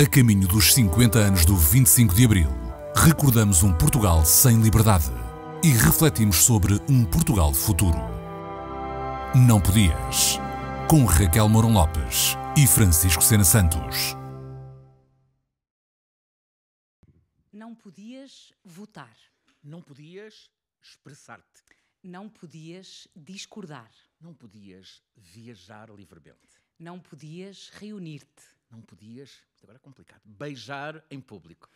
A caminho dos 50 anos do 25 de Abril, recordamos um Portugal sem liberdade e refletimos sobre um Portugal futuro. Não Podias, com Raquel Moron Lopes e Francisco Sena Santos. Não podias votar. Não podias expressar-te. Não podias discordar. Não podias viajar livremente. Não podias reunir-te não podias, agora é complicado, beijar em público.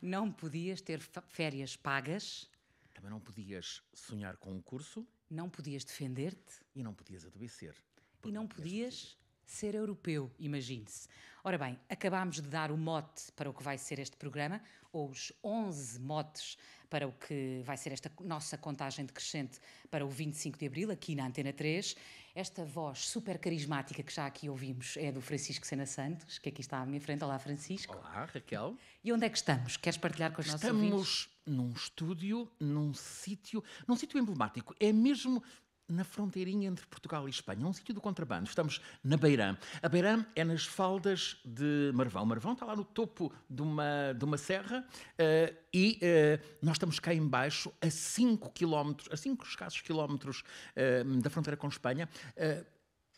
Não podias ter férias pagas. Também não podias sonhar com um curso. Não podias defender-te. E não podias adoecer. E não, não podias ser europeu, imagine-se. Ora bem, acabámos de dar o mote para o que vai ser este programa, ou os 11 motes para o que vai ser esta nossa contagem decrescente para o 25 de Abril, aqui na Antena 3. Esta voz super carismática que já aqui ouvimos é do Francisco Sena Santos, que aqui está à minha frente. Olá, Francisco. Olá, Raquel. E onde é que estamos? Queres partilhar com os estamos... nossos ouvintes? num estúdio, num sítio, num sítio emblemático. É mesmo na fronteirinha entre Portugal e Espanha, um sítio do contrabando. Estamos na Beirã. A Beirã é nas faldas de Marvão. Marvão está lá no topo de uma, de uma serra uh, e uh, nós estamos cá embaixo a 5 quilómetros, a 5 escassos quilómetros uh, da fronteira com Espanha.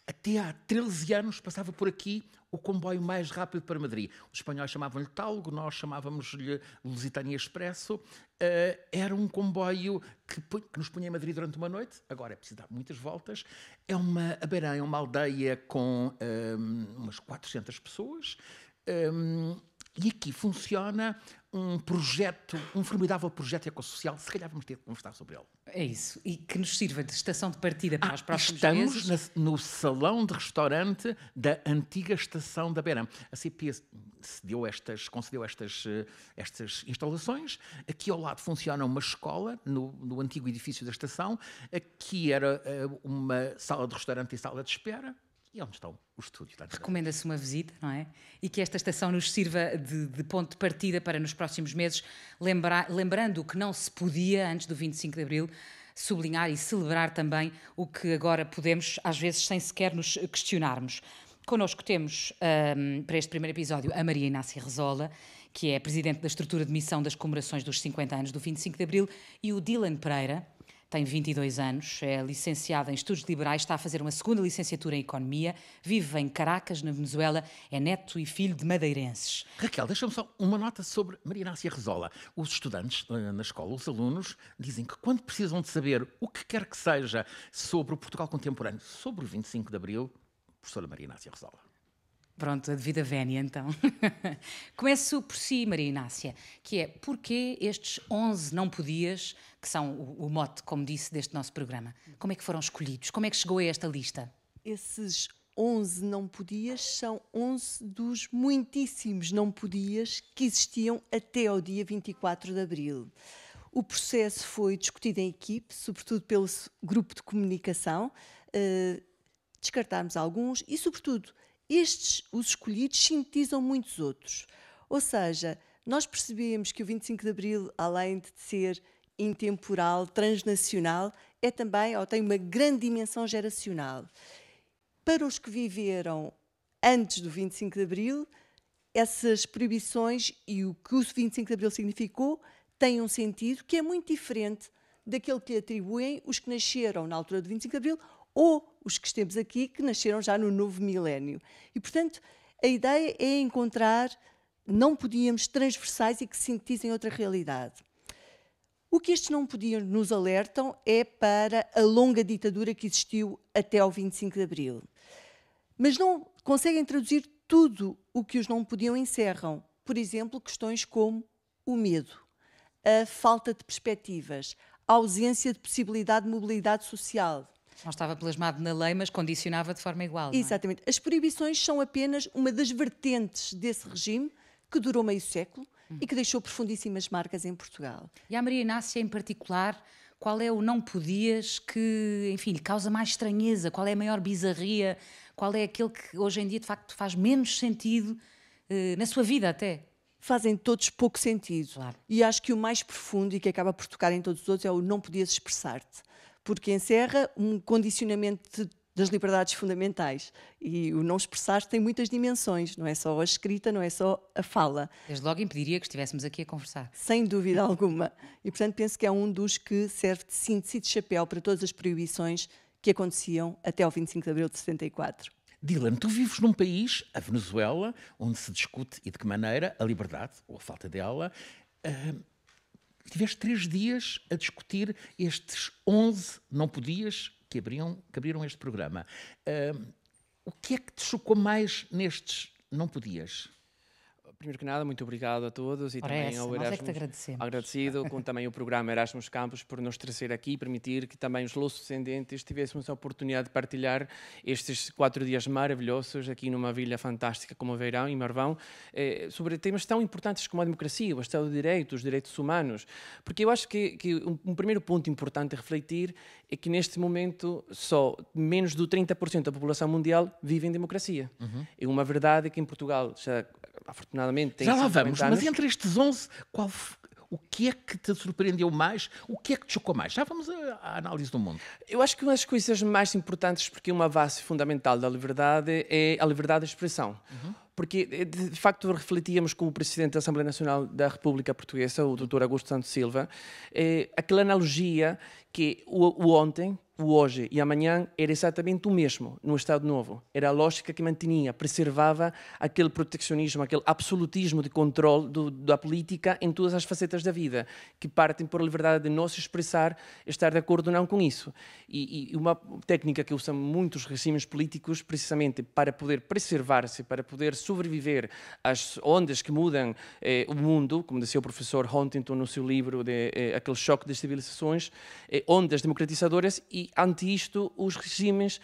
até há 13 anos passava por aqui o comboio mais rápido para Madrid. Os espanhóis chamavam-lhe Talgo, nós chamávamos-lhe Lusitânia Expresso. Uh, era um comboio que, que, nos punha em Madrid durante uma noite, agora é preciso dar muitas voltas. É uma, a é uma aldeia com um, ehm, umas 400 pessoas. Um, ehm, e aqui funciona um projeto, um formidável projeto ecossocial, se calhar vamos ter que conversar sobre ele. É isso, e que nos sirva de estação de partida para ah, próximas próximos estamos Na, no salão de restaurante da antiga estação da Beira. A CP cedeu estas, concedeu estas, eh, estas instalações. Aqui ao lado funciona uma escola, no, no antigo edifício da estação. Aqui era eh, uma sala de restaurante e sala de espera. E onde estão os estúdios da Recomenda-se uma visita, não é? E que esta estação nos sirva de, de ponto de partida para nos próximos meses, lembrar, lembrando que não se podia antes do 25 de Abril sublinhar e celebrar também o que agora podemos, às vezes sem sequer nos questionarmos. Connosco temos, um, para este primeiro episódio, a Maria Inácia Rezola, que é presidente da estrutura de missão das comemorações dos 50 anos do 25 de Abril, e o Dylan Pereira, tem 22 anos, é licenciada em Estudos Liberais, está a fazer uma segunda licenciatura em Economia, vive em Caracas, na Venezuela, é neto e filho de madeirenses. Raquel, deixa-me só uma nota sobre Maria Inácia Resola. Os estudantes eh, na escola, os alunos, dizem que quando precisam de saber o que quer que seja sobre o Portugal contemporâneo, sobre o 25 de Abril, professora Maria Inácia Resola. Pronto, a devida vénia, então. Começo por si, Maria Inácia, que é porquê estes 11 não podias, que são o, mote, como disse, deste nosso programa, como é que foram escolhidos? Como é que chegou a esta lista? Esses 11 não podias são 11 dos muitíssimos não podias que existiam até ao dia 24 de abril. O processo foi discutido em equipe, sobretudo pelo grupo de comunicação, eh, descartámos alguns e, sobretudo, estes, os escolhidos, sintetizam muitos outros. Ou seja, nós percebemos que o 25 de Abril, além de ser intemporal, transnacional, é também, ou tem uma grande dimensão geracional. Para os que viveram antes do 25 de Abril, essas proibições e o que o 25 de Abril significou têm um sentido que é muito diferente daquele que atribuem os que nasceram na altura do 25 de Abril ou os que temos aqui, que nasceram já no novo milénio. E, portanto, a ideia é encontrar, não podíamos, transversais e que sintetizem outra realidade. O que estes não podiam nos alertam é para a longa ditadura que existiu até ao 25 de Abril. Mas não conseguem traduzir tudo o que os não podiam encerram. Por exemplo, questões como o medo, a falta de perspectivas, a ausência de possibilidade de mobilidade social, não estava plasmado na lei, mas condicionava de forma igual. É? Exatamente. É? As proibições são apenas uma das vertentes desse regime que durou meio século e que deixou profundíssimas marcas em Portugal. E a Maria Inácia, em particular, qual é o não podias que, enfim, lhe causa mais estranheza? Qual é a maior bizarria? Qual é aquele que hoje em dia, de facto, faz menos sentido eh, na sua vida até? Fazem todos pouco sentido. Claro. E acho que o mais profundo e que acaba por tocar em todos os outros é o não podias expressar-te porque encerra um condicionamento das liberdades fundamentais. E o não expressar tem muitas dimensões, não é só a escrita, não é só a fala. Desde logo impediria que estivéssemos aqui a conversar. Sem dúvida alguma. E portanto penso que é um dos que serve de síntese de chapéu para todas as proibições que aconteciam até ao 25 de abril de 74. Dylan, tu vives num país, a Venezuela, onde se discute e de que maneira a liberdade, ou a falta dela, eh, Tiveste três dias a discutir estes 11 não podias que, que abriram este programa. Uh, o que é que te chocou mais nestes não podias? Primeiro que nada, muito obrigado a todos e Ora também essa, ao é Erasmus. É agradecido com também o programa Erasmus Campos por nos trazer aqui e permitir que também os louços descendentes tivéssemos a oportunidade de partilhar estes quatro dias maravilhosos aqui numa vila fantástica como Verão e Marvão, eh, sobre temas tão importantes como a democracia, o Estado de Direito, os direitos humanos. Porque eu acho que, que um, um primeiro ponto importante a refletir é que neste momento só menos do 30% da população mundial vive em democracia. Uhum. É uma verdade que em Portugal já afortunadamente tem Já lá vamos, anos. mas entre estes 11, qual, o que é que te surpreendeu mais? O que é que te chocou mais? Já vamos eh, à análise do mundo. Eu acho que uma das coisas mais importantes, porque é uma base fundamental da liberdade é a liberdade de expressão. Uhum. Porque, eh, de facto, refletíamos com o Presidente da Assembleia Nacional da República Portuguesa, o Dr. Augusto Santos Silva, eh, aquela analogia que o, o ontem, o hoje e amanhã era exatamente o mesmo no Estado Novo. Era a lógica que mantinha, preservava aquele proteccionismo, aquele absolutismo de controle do, da política em todas as facetas da vida, que partem por a liberdade de não se expressar, estar de acordo ou não com isso. E, e uma técnica que usam muitos regimes políticos, precisamente para poder preservar-se, para poder sobreviver às ondas que mudam eh, o mundo, como disse o professor Huntington no seu livro, de, eh, aquele choque de civilizações, eh, ondas democratizadoras e e ante isto os regimes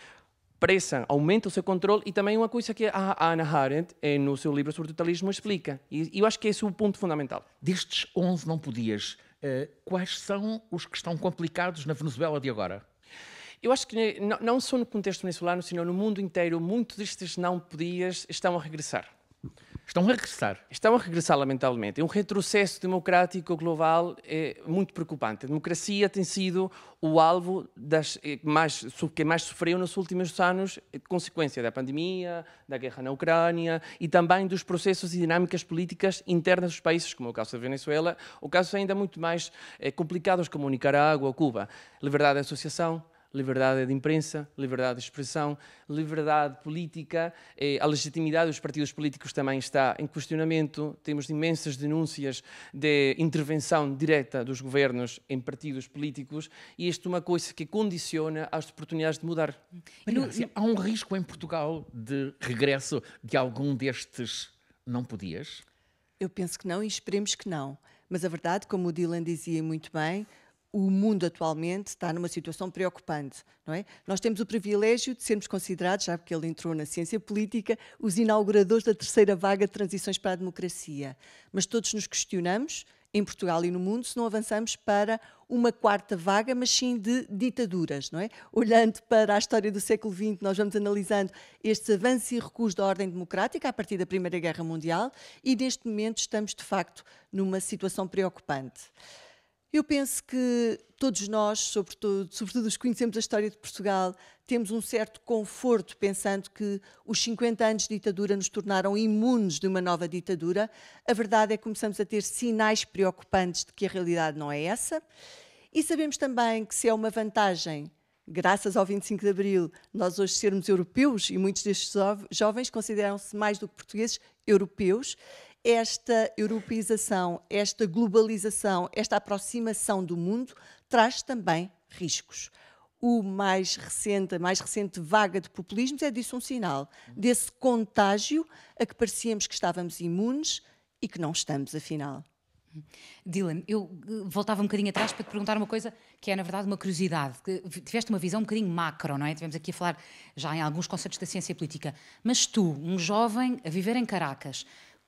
pressam, aumentam o seu controle e também uma coisa que a Anna Arendt, eh, no seu livro sobre o totalismo, explica. E eu acho que esse é o ponto fundamental. Destes 11 não podias, eh, quais são os que estão complicados na Venezuela de agora? Eu acho que eh, não só no contexto venezuelano, sino no mundo inteiro, muitos destes não podias estão a regressar. Estão a regressar. Estão a regressar, lamentavelmente. É um retrocesso democrático global é muito preocupante. A democracia tem sido o alvo das, eh, mais, que mais sofreu nos últimos anos, eh, consequência da pandemia, da guerra na Ucrânia e também dos processos e dinâmicas políticas internas dos países, como é o caso da Venezuela, ou casos ainda muito mais eh, complicados, como Nicarágua ou Cuba. Liberdade de associação, liberdade de imprensa, liberdade de expressão, liberdade política, eh, a legitimidade dos partidos políticos também está em questionamento. Temos imensas denúncias de intervenção direta dos governos em partidos políticos e isto é uma coisa que condiciona as oportunidades de mudar. há um risco em Portugal de regresso de algum destes não podias? Eu penso que não e esperemos que não. Mas a verdade, como o Dylan dizia muito bem, o mundo atualmente está numa situação preocupante, não é? Nós temos o privilégio de sermos considerados, já porque ele entrou na ciência política, os inauguradores da terceira vaga de transições para a democracia. Mas todos nos questionamos, em Portugal e no mundo, se não avançamos para uma quarta vaga, mas sim de ditaduras, não é? Olhando para a história do século XX, nós vamos analisando estes avanços e recuos da ordem democrática a partir da Primeira Guerra Mundial e neste momento estamos, de facto, numa situação preocupante. Eu penso que todos nós, sobretudo, sobretudo os que conhecemos a história de Portugal, temos um certo conforto pensando que os 50 anos de ditadura nos tornaram imunes de uma nova ditadura. A verdade é que começamos a ter sinais preocupantes de que a realidade não é essa. E sabemos também que se é uma vantagem, graças ao 25 de Abril, nós hoje sermos europeus, e muitos destes jovens consideram-se mais do que portugueses, europeus, esta europeização, esta globalização, esta aproximação do mundo traz também riscos. O mais recente, a mais recente vaga de populismos é disso um sinal, desse contágio a que parecíamos que estávamos imunes e que não estamos, afinal. Dylan, eu eh, voltava um bocadinho atrás para te perguntar uma coisa que é, na verdade, uma curiosidade. Tiveste uma visão um bocadinho macro, não é? Tivemos aqui a falar já em alguns conceitos da ciência política. Mas tu, um jovem a viver em Caracas,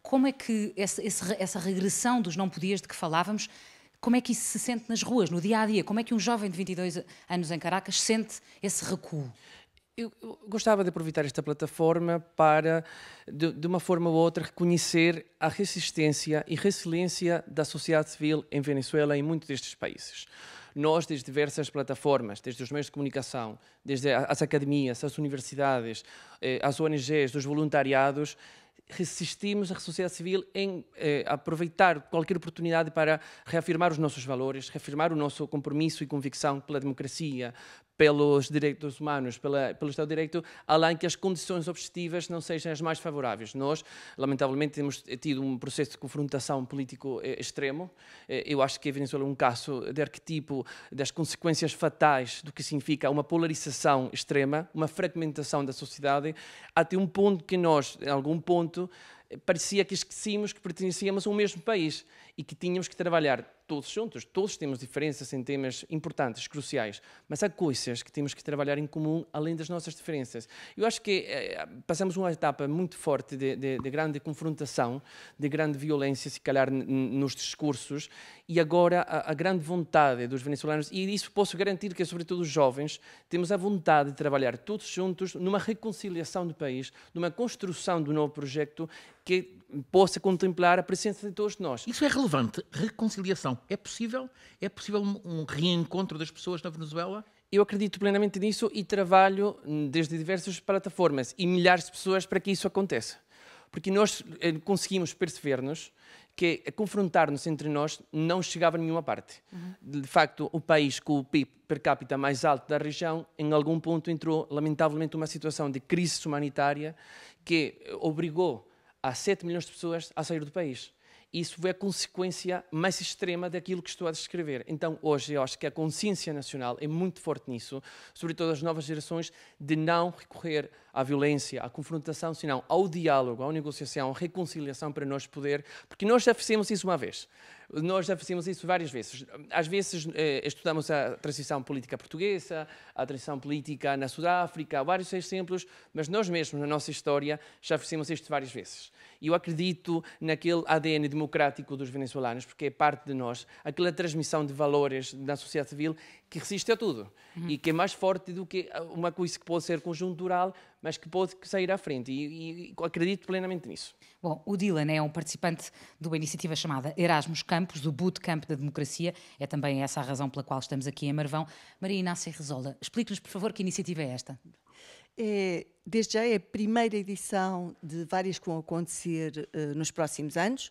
como é que essa, essa regressão dos não podias de que falávamos, como é que isso se sente nas ruas, no dia a dia? Como é que um jovem de 22 anos em Caracas sente esse recuo? Eu, eu gostava de aproveitar esta plataforma para, de, de uma forma ou outra, reconhecer a resistência e resiliência da sociedade civil em Venezuela e em muitos destes países nós, desde diversas plataformas, desde os meios de comunicação, desde as academias, as universidades, eh, as ONGs, os voluntariados, resistimos, a sociedade civil, em eh, aproveitar qualquer oportunidade para reafirmar os nossos valores, reafirmar o nosso compromisso e convicção pela democracia, pelos direitos humanos, pela, pelo Estado de Direito, além que as condições objetivas não sejam as mais favoráveis. Nós, lamentavelmente, temos tido um processo de confrontação político eh, extremo. Eh, eu acho que a Venezuela é um caso de arquetipo das consequências fatais do que significa uma polarização extrema, uma fragmentação da sociedade, até um ponto que nós, em algum ponto, eh, parecia que esquecíamos que pertencíamos a um mesmo país e que tínhamos que trabalhar todos juntos, todos temos diferenças em temas importantes, cruciais, mas há coisas que temos que trabalhar em comum além das nossas diferenças. Eu acho que eh, passamos uma etapa muito forte de, de, de, grande confrontação, de grande violência, se calhar nos discursos, e agora a, a, grande vontade dos venezuelanos, e isso posso garantir que, sobretudo os jovens, temos a vontade de trabalhar todos juntos numa reconciliação do país, numa construção do novo projeto que possa contemplar a presença de todos nós. Isso é relevante. Reconciliação. É possível? É possível um reencontro das pessoas na Venezuela? Eu acredito plenamente nisso e trabalho desde diversas plataformas e milhares de pessoas para que isso aconteça. Porque nós eh, conseguimos perceber-nos que confrontar-nos entre nós não chegava a nenhuma parte. Uhum. De facto, o país com o PIB per capita mais alto da região, em algum ponto entrou, lamentavelmente, uma situação de crise humanitária que obrigou Há 7 milhões de pessoas a sair do país. Isso é a consequência mais extrema daquilo que estou a descrever. Então, hoje, eu acho que a consciência nacional é muito forte nisso, sobretudo as novas gerações, de não recorrer à violência, à confrontação, senão ao diálogo, à negociação, à reconciliação, para nós poder. Porque nós já fizemos isso uma vez. Nós já fazíamos isso várias vezes. Às vezes eh, estudamos a transição política portuguesa, a transição política na Sudáfrica, vários exemplos, mas nós mesmos, na nossa história, já fizemos isto várias vezes. E eu acredito naquele ADN democrático dos venezuelanos, porque é parte de nós, aquela transmissão de valores na sociedade civil que resiste a tudo uhum. e que é mais forte do que uma coisa que pode ser conjuntural, mas que pode sair à frente. E, e, acredito plenamente nisso. Bom, o Dylan é um participante de uma iniciativa chamada Erasmus Campos, do Bootcamp da Democracia. É também essa a razão pela qual estamos aqui em Marvão. Maria Inácia Resola, explique-nos, por favor, que iniciativa é esta? É, desde já é a primeira edição de várias que vão acontecer uh, nos próximos anos.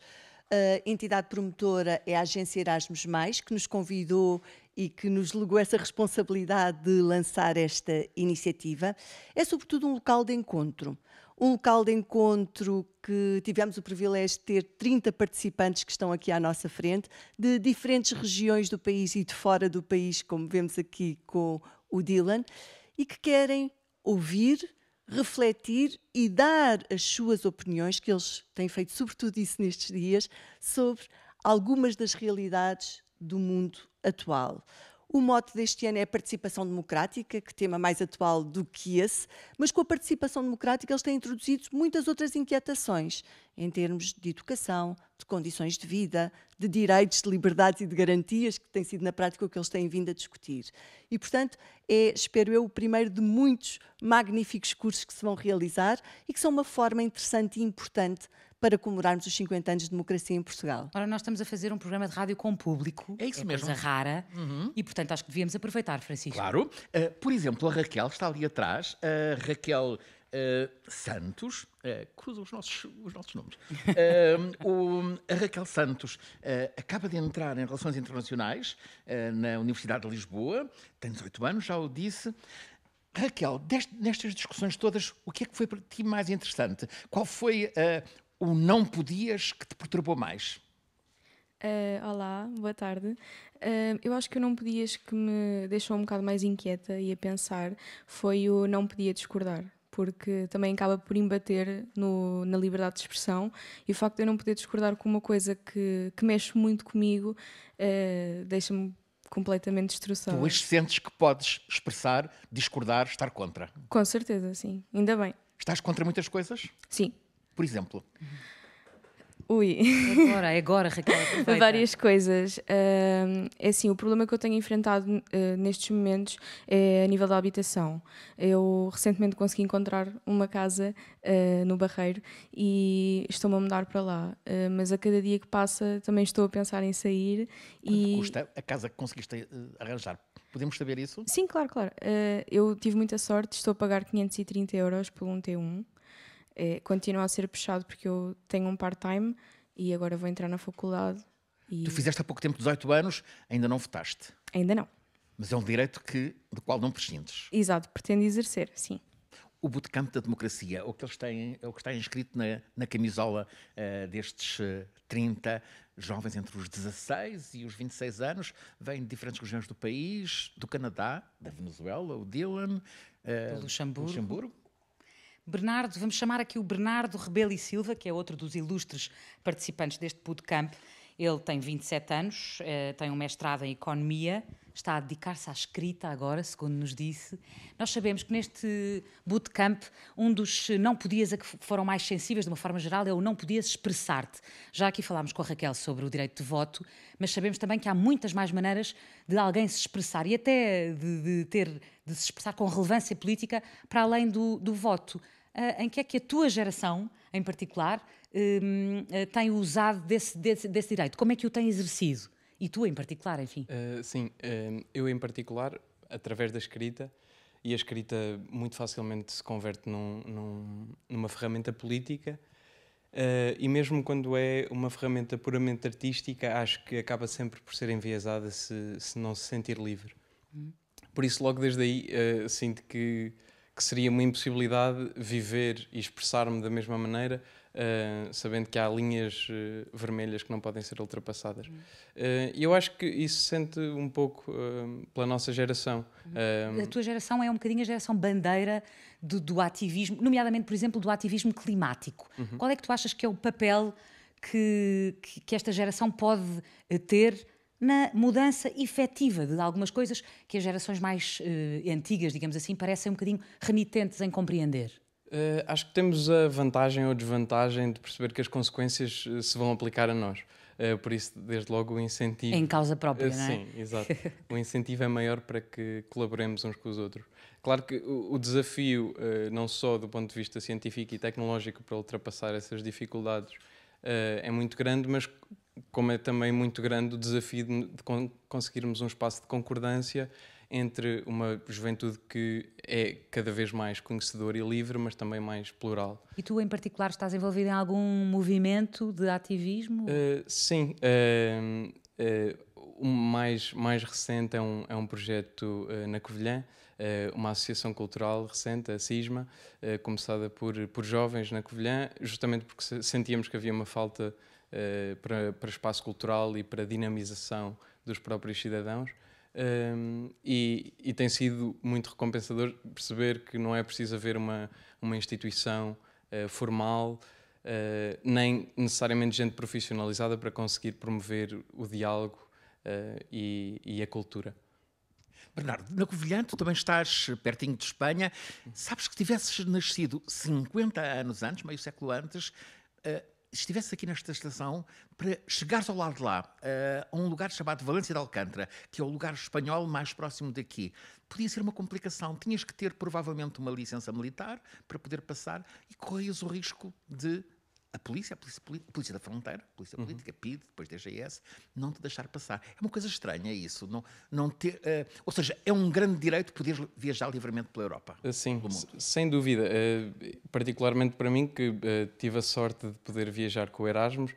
A entidade promotora é a Agência Erasmus, que nos convidou e que nos legou essa responsabilidade de lançar esta iniciativa, é sobretudo um local de encontro. Um local de encontro que tivemos o privilégio de ter 30 participantes que estão aqui à nossa frente, de diferentes regiões do país e de fora do país, como vemos aqui com o Dylan, e que querem ouvir, refletir e dar as suas opiniões, que eles têm feito sobretudo isso nestes dias, sobre algumas das realidades do mundo atual. O mote deste ano é a participação democrática, que tema mais atual do que esse, mas com a participação democrática eles têm introduzido muitas outras inquietações, em termos de educação, de condições de vida, de direitos, de liberdades e de garantias, que tem sido na prática o que eles têm vindo a discutir. E, portanto, é, espero eu, o primeiro de muitos magníficos cursos que se vão realizar e que são uma forma interessante e importante para comemorarmos os 50 anos de democracia em Portugal. Ora, nós estamos a fazer um programa de rádio com público. É isso é mesmo. Coisa rara. Uhum. E, portanto, acho que devíamos aproveitar, Francisco. Claro. Uh, por exemplo, a Raquel está ali atrás. A Raquel uh, Santos, uh, cruza os nossos, os nossos nomes. Uh, o, a Raquel Santos acaba de entrar em Relações Internacionais na Universidade de Lisboa, tem 18 anos, já o disse. Raquel, nestas discussões todas, o que é que foi para ti mais interessante? Qual foi o não podias que te perturbou mais? Uh, olá, boa tarde. Uh, eu acho que o não podias que me deixou um bocado mais inquieta e a pensar foi o não podia discordar porque também acaba por embater no, na liberdade de expressão e o facto de eu não poder discordar com uma coisa que, que mexe muito comigo uh, deixa-me completamente destroçada. Tu sentes que podes expressar, discordar, estar contra? Com certeza, sim. Ainda bem. Estás contra muitas coisas? Sim. Por exemplo? Uhum. Ui. É agora, é agora, Raquel. Aproveita. Várias coisas. Uh, é assim, o problema que eu tenho enfrentado uh, nestes momentos é a nível da habitação. Eu recentemente consegui encontrar uma casa uh, no Barreiro e estou-me a mudar para lá. Eh, mas a cada dia que passa também estou a pensar em sair. Quanto e... custa a casa que conseguiste arranjar? Podemos saber isso? Sim, claro, claro. eu tive muita sorte, estou a pagar 530 euros por um T1 é, continua a ser puxado porque eu tenho um part-time e agora vou entrar na faculdade. E... Tu fizeste há pouco tempo 18 anos, ainda não votaste? Ainda não. Mas é um direito que, do qual não prescindes. Exato, pretendo exercer, sim. O bootcamp da democracia, o que eles têm, é o que está inscrito na, na camisola uh, destes 30 eh, jovens entre os 16 e os 26 anos, vêm de diferentes regiões do país, do Canadá, da Venezuela, o Dylan, uh, do Luxemburgo. Luxemburgo Bernardo, vamos chamar aqui o Bernardo Rebelo e Silva, que é outro dos ilustres participantes deste bootcamp. Ele tem 27 anos, eh, tem um mestrado em Economia, está a dedicar-se à escrita agora, segundo nos disse. Nós sabemos que neste bootcamp, um dos não podias a que foram mais sensíveis, de uma forma geral, é o não podias expressar-te. Já aqui falámos com a Raquel sobre o direito de voto, mas sabemos também que há muitas mais maneiras de alguém se expressar e até de, de ter de se expressar com relevância política para além do, do voto. Ah, em que é que a tua geração, em particular, hum, ah, tem usado desse, desse, desse direito? Como é que o tem exercido? E tu, em particular, enfim? Uh, sim, uh, eu, em particular, através da escrita, e a escrita muito facilmente se converte num, num, numa ferramenta política. Uh, e mesmo quando é uma ferramenta puramente artística, acho que acaba sempre por ser enviesada se, se não se sentir livre. Uhum. Por isso, logo desde aí, uh, sinto que que seria uma impossibilidade viver e expressar-me da mesma maneira, uh, sabendo que há linhas uh, vermelhas que não podem ser ultrapassadas. E uhum. uh, eu acho que isso se sente um pouco pela nossa geração. Uhum. a tua geração é um bocadinho a geração bandeira do, do ativismo, nomeadamente, por exemplo, do ativismo climático. Uhum. Qual é que tu achas que é o papel que, que, que esta geração pode ter? na mudança efetiva de algumas coisas que as gerações mais eh, antigas, digamos assim, parecem um bocadinho renitentes em compreender? Uh, acho que temos a vantagem ou desvantagem de perceber que as consequências eh, se vão aplicar a nós. Uh, por isso, desde logo, o incentivo. Em causa própria, não é? Sim, exato. o incentivo é maior para que colaboremos uns com os outros. Claro que o, o desafio, não só do ponto de vista científico e tecnológico, para ultrapassar essas dificuldades é muito grande, mas como é também muito grande o desafio de, de conseguirmos um espaço de concordância entre uma juventude que é cada vez mais conhecedora e livre, mas também mais plural. E tu, em particular, estás envolvido em algum movimento de ativismo? Uh, sim. Uh, uh, o mais, mais recente é um, é um projeto na Covilhã, eh, uma associação cultural recente, a Cisma, eh, começada por, por jovens na Covilhã, justamente porque sentíamos que havia uma falta eh, para, para espaço cultural e para dinamização dos próprios cidadãos. Um, ehm, e, e, tem sido muito recompensador perceber que não é preciso haver uma, uma instituição uh, formal, uh, nem necessariamente gente profissionalizada para conseguir promover o diálogo uh, e, e a cultura. Bernardo, na Covilhã tu também estás pertinho de Espanha. Sabes que tivesses nascido 50 anos antes, meio século antes, uh, estivesse aqui nesta estação para chegares ao lado de lá, uh, a um lugar chamado Valência de Alcântara, que é o lugar espanhol mais próximo daqui. Podia ser uma complicação. Tinhas que ter provavelmente uma licença militar para poder passar e corrias o risco de a polícia, a polícia, a polícia da fronteira, a polícia uhum. política, uhum. PID, depois DGS, não te deixar passar. É uma coisa estranha isso. Não, não ter, uh, ou seja, é um grande direito poder viajar livremente pela Europa. Eh, sim, sem dúvida. Uh, particularmente para mim, que uh, tive a sorte de poder viajar com o Erasmus,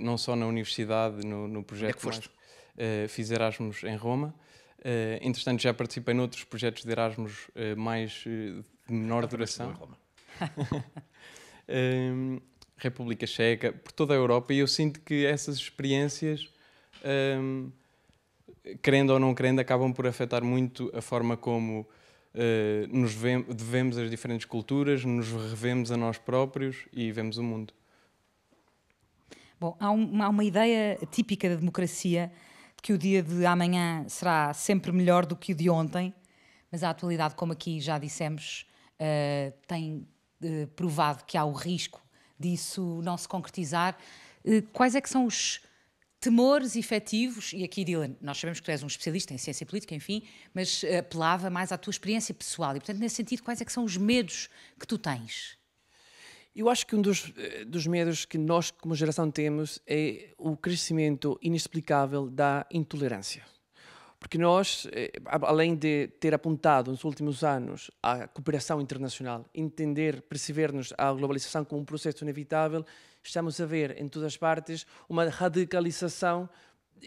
não só na universidade, no, no projeto é que foste? Mas, fiz Erasmus em Roma. Uh, entretanto, já participei noutros projetos de Erasmus mais de menor duração. Em Roma. Ehm, República Checa, por toda a Europa, e eu sinto que essas experiências, um, querendo ou não querendo, acabam por afetar muito a forma como uh, nos devemos as diferentes culturas, nos revemos a nós próprios e vemos o mundo. Bom, há, um, há uma ideia típica da democracia que o dia de amanhã será sempre melhor do que o de ontem, mas a atualidade, como aqui já dissemos, uh, tem uh, provado que há o risco disso não se concretizar. Eh, quais é que são os temores efetivos, e aqui, Dylan, nós sabemos que tu és um especialista em ciência política, enfim, mas apelava mais à tua experiência pessoal. E, portanto, nesse sentido, quais é que são os medos que tu tens? Eu acho que um dos, eh, dos medos que nós, como geração, temos é o crescimento inexplicável da intolerância. Porque nós, eh, além de ter apontado nos últimos anos à cooperação internacional, entender, perceber-nos a globalização como um processo inevitável, estamos a ver em todas as partes uma radicalização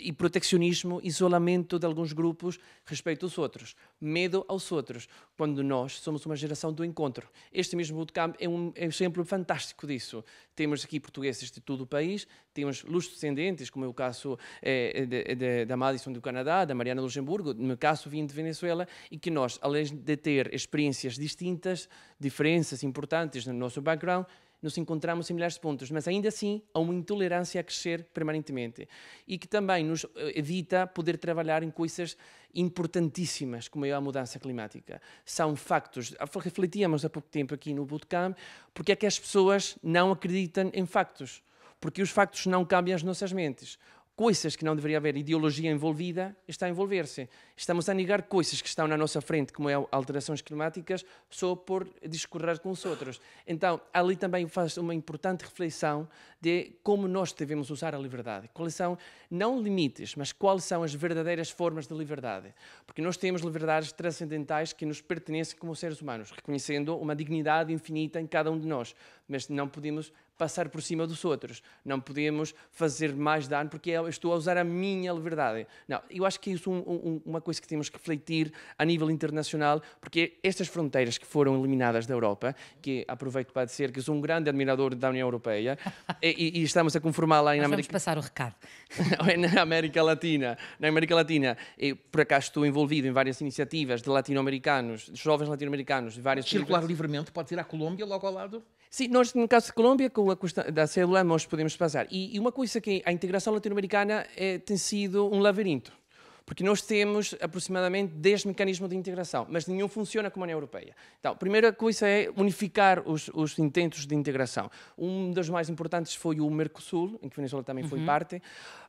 e proteccionismo, isolamento de alguns grupos respeito aos outros, medo aos outros, quando nós somos uma geração do encontro. Este mesmo bootcamp é um exemplo fantástico disso. Temos aqui portugueses de todo o país, temos luso-descendentes, como é o caso é, de, de, da Madison do Canadá, da Mariana Luxemburgo, no meu caso vim de Venezuela, e que nós, além de ter experiências distintas, diferenças importantes no nosso background, nos encontramos em milhares de pontos, mas ainda assim há uma intolerância a crescer permanentemente e que também nos eh, evita poder trabalhar em coisas importantíssimas, como é a mudança climática. São factos. Ah, refletíamos há pouco tempo aqui no Bootcamp porque é que as pessoas não acreditam em factos, porque os factos não cambiam as nossas mentes. Coisas que não deveria haver ideologia envolvida está a envolver-se. Estamos a negar coisas que estão na nossa frente, como é alterações climáticas, só por discorrer com os outros. Então, ali também faz uma importante reflexão de como nós devemos usar a liberdade. Quais são, não limites, mas quais são as verdadeiras formas de liberdade. Porque nós temos liberdades transcendentais que nos pertencem como seres humanos, reconhecendo uma dignidade infinita em cada um de nós. Mas não podemos passar por cima dos outros. Não podemos fazer mais dano porque eu estou a usar a minha liberdade. Não, eu acho que isso é um, um, uma coisa que temos que refletir a nível internacional, porque estas fronteiras que foram eliminadas da Europa, que aproveito para dizer que sou um grande admirador da União Europeia, e, e, estamos a conformá-la em Nós América... passar o recado. na América Latina. Na América Latina, por acaso estou envolvido em várias iniciativas de latino-americanos, de jovens latino-americanos, de várias... Circular livremente, pode ir à Colômbia logo ao lado? Sim, nós, no caso de Colômbia, com a questão da célula, nós podemos passar. E, e uma coisa que a integração latino-americana é, tem sido um labirinto. Porque nós temos aproximadamente 10 mecanismos de integração, mas nenhum funciona como a União Europeia. Então, a primeira coisa é unificar os, os intentos de integração. Um dos mais importantes foi o Mercosul, em que a Venezuela também uhum. foi parte,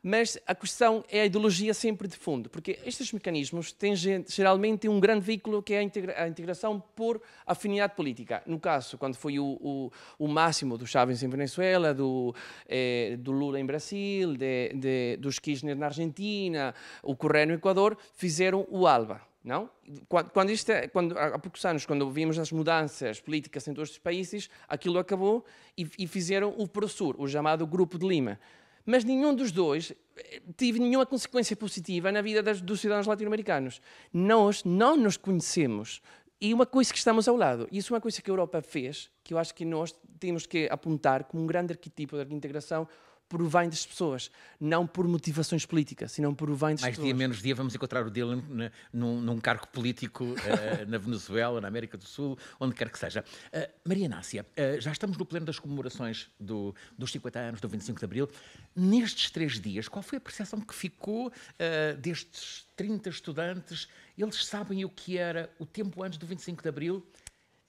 mas a questão é a ideologia sempre de fundo, porque estes mecanismos têm geralmente um grande veículo que é a, integra a integração por afinidade política. No caso, quando foi o, o, o máximo do Chávez em Venezuela, do, eh, do Lula em Brasil, de, de, dos Kirchner na Argentina, o Correa no Equador, fizeram o ALBA. Não? Quando, quando, isto é, quando, há poucos anos, quando vimos as mudanças políticas em todos os países, aquilo acabou e, e fizeram o PROSUR, o chamado Grupo de Lima. Mas nenhum dos dois eh, teve nenhuma consequência positiva na vida das, dos cidadãos latino-americanos. Nós não nos conhecemos. E uma coisa que estamos ao lado. E Isso é uma coisa que a Europa fez, que eu acho que nós temos que apontar como um grande arquétipo da integração por o bem das pessoas, não por motivações políticas, senão bem das Mais pessoas. dia, menos dia, vamos encontrar o Dylan num, num cargo político uh, na Venezuela, na América do Sul, onde quer que seja. Uh, Maria Nácia, uh, já estamos no pleno das comemorações do, dos 50 anos do 25 de Abril. Nestes três dias, qual foi a percepção que ficou destes 30 estudantes? Eles sabem o que era o tempo antes do 25 de Abril?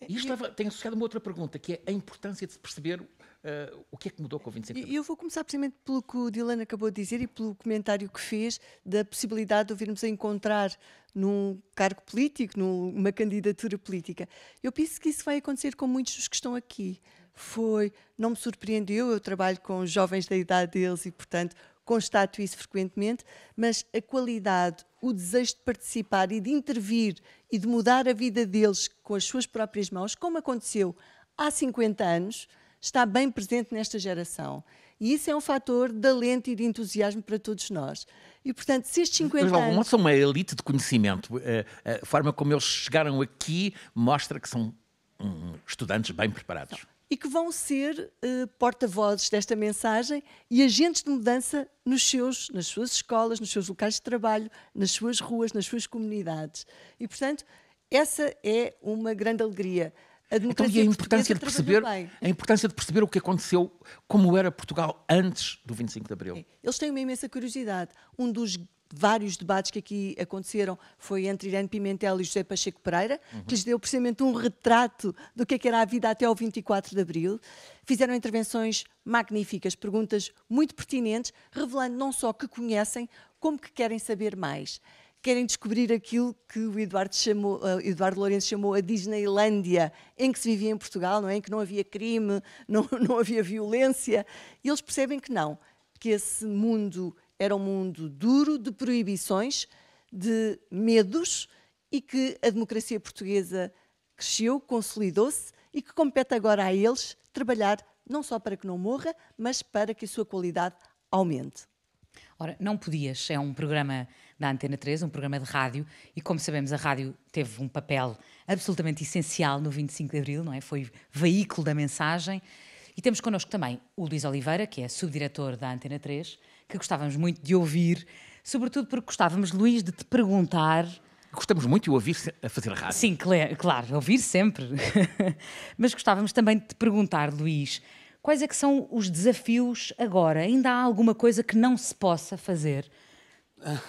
E isto leva, tem associado uma outra pergunta, que é a importância de se perceber Uh, o que é que mudou com 25 Eu vou começar precisamente pelo que o Dylan acabou de dizer e pelo comentário que fez da possibilidade de ouvirmos a encontrar num cargo político, numa candidatura política. Eu penso que isso vai acontecer com muitos dos que estão aqui. Foi, não me surpreendeu, eu trabalho com jovens da idade deles e, portanto, constato isso frequentemente, mas a qualidade, o desejo de participar e de intervir e de mudar a vida deles com as suas próprias mãos, como aconteceu há 50 anos, está bem presente nesta geração. E isso é um fator de alento e de entusiasmo para todos nós. E, portanto, se estes 50 Mas, anos... são uma elite de conhecimento. Eh, eh, a forma como eles chegaram aqui mostra que são hum, estudantes bem preparados. E que vão ser uh, porta-vozes desta mensagem e agentes de mudança nos seus, nas suas escolas, nos seus locais de trabalho, nas suas ruas, nas suas comunidades. E, portanto, essa é uma grande alegria. A então, e a importância de perceber bem. a importância de perceber o que aconteceu, como era Portugal antes do 25 de Abril. É, eles têm uma imensa curiosidade. Um dos vários debates que aqui aconteceram foi entre Irene Pimentel e José Pacheco Pereira, uhum. que lhes deu precisamente um retrato do que, é que era a vida até o 24 de Abril. Fizeram intervenções magníficas, perguntas muito pertinentes, revelando não só que conhecem, como que querem saber mais querem descobrir aquilo que o Eduardo, chamou, eh, Eduardo Lourenço chamou a Disneylândia, em que se vivia em Portugal, não é? em que não havia crime, não, não havia violência. E eles percebem que não, que esse mundo era um mundo duro de proibições, de medos, e que a democracia portuguesa cresceu, consolidou-se e que compete agora a eles trabalhar não só para que não morra, mas para que a sua qualidade aumente. Ora, não podias, é um programa da Antena 3, um programa de rádio, e como sabemos, a rádio teve um papel absolutamente essencial no 25 de Abril, não é? Foi veículo da mensagem. E temos connosco também o Luís Oliveira, que é subdiretor da Antena 3, que gostávamos muito de ouvir, sobretudo porque gostávamos, Luís, de te perguntar. Gostamos muito de ouvir a fazer rádio. Sim, cl claro, ouvir sempre. Mas gostávamos também de te perguntar, Luís, quais é que são os desafios agora? Ainda há alguma coisa que não se possa fazer? Ah,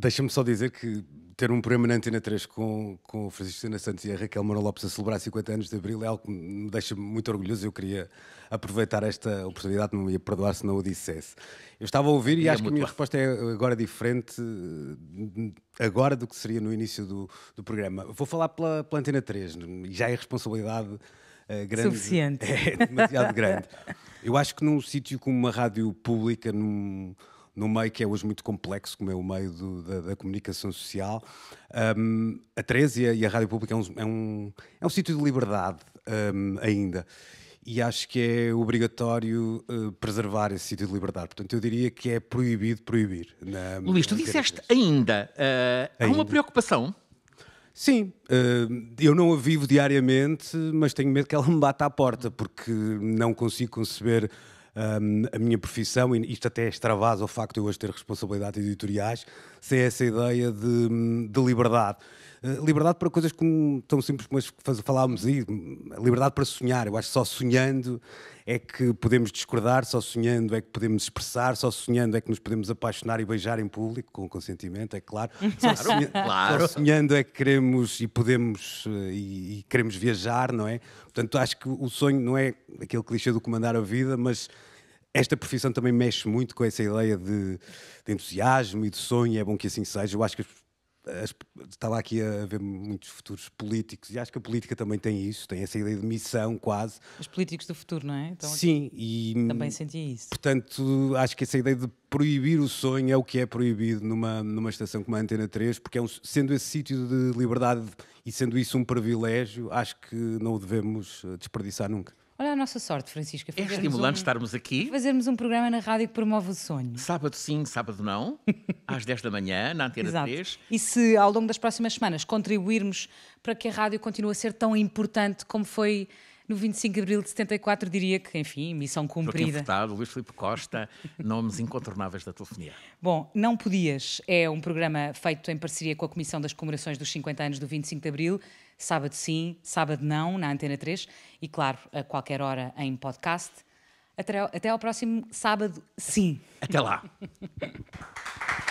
Deixa-me só dizer que ter um programa na Antena 3 com, com o Francisco Sena Santos e a Raquel Moura Lopes a celebrar 50 anos de Abril é algo que me deixa muito orgulhoso. Eu queria aproveitar esta oportunidade, não me ia perdoar se não o dissesse. Eu estava a ouvir e, e acho que a minha bom. resposta é agora diferente eh, agora do que seria no início do, do programa. Vou falar pela, pela Antena 3 e já é responsabilidade uh, grande. Suficiente. É demasiado grande. Eu acho que num sítio como uma rádio pública, num num meio que é hoje muito complexo, como é o meio do, da, da, comunicação social. Um, a 13 e a, Rádio Pública é um, é um, é um sítio de liberdade um, ainda. E acho que é obrigatório uh, preservar esse sítio de liberdade. Portanto, eu diria que é proibido proibir. Na, Luís, tu disseste ainda, uh, eh, ainda. Há uma preocupação? Sim, eh, eu não a vivo diariamente, mas tenho medo que ela me bata à porta, porque não consigo conceber um, a minha profissão, e isto até extravasa o facto de eu hoje ter responsabilidades editoriais, sem é essa ideia de, de liberdade. Ah, liberdade para coisas como, tão simples como as falámos aí, liberdade para sonhar. Eu acho que só sonhando é que podemos discordar, só sonhando é que podemos expressar, só sonhando é que nos podemos apaixonar e beijar em público, com consentimento, é claro. Só, sonha claro. só sonhando é que queremos e podemos eh, e, e, queremos viajar, não é? Portanto, acho que o sonho não é aquele clichê do comandar a vida, mas esta profissão também mexe muito com essa ideia de, de entusiasmo e de sonho, é bom que assim seja. Eu acho que as, estava aqui a ver muitos futuros políticos e acho que a política também tem isso, tem essa ideia de missão quase. Os políticos do futuro, não é? Então, Sim, e também senti isso. Portanto, acho que essa ideia de proibir o sonho é o que é proibido numa, numa estação como a Antena 3, porque é um, sendo esse sítio de liberdade e sendo isso um privilégio, acho que não o devemos desperdiçar nunca. Olha a nossa sorte, Francisca. É estimulante um, estarmos aqui. Fazermos um programa na rádio que promove o sonho. Sábado sim, sábado não, às 10 da manhã, na Antena Exato. 3. E se ao longo das próximas semanas contribuirmos para que a rádio continue a ser tão importante como foi no 25 de abril de 74, diria que, enfim, missão cumprida. Joaquim Furtado, Luís Filipe Costa, nomes incontornáveis da telefonia. Bom, Não Podias é um programa feito em parceria com a Comissão das Comemorações dos 50 anos do 25 de abril, sábado sim, sábado não, na Antena 3 e, claro, a qualquer hora em podcast. Até, até ao próximo sábado, sim. Até lá.